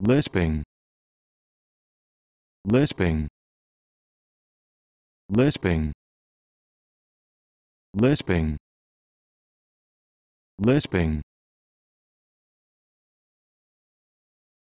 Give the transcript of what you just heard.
lisping lisping lisping lisping lisping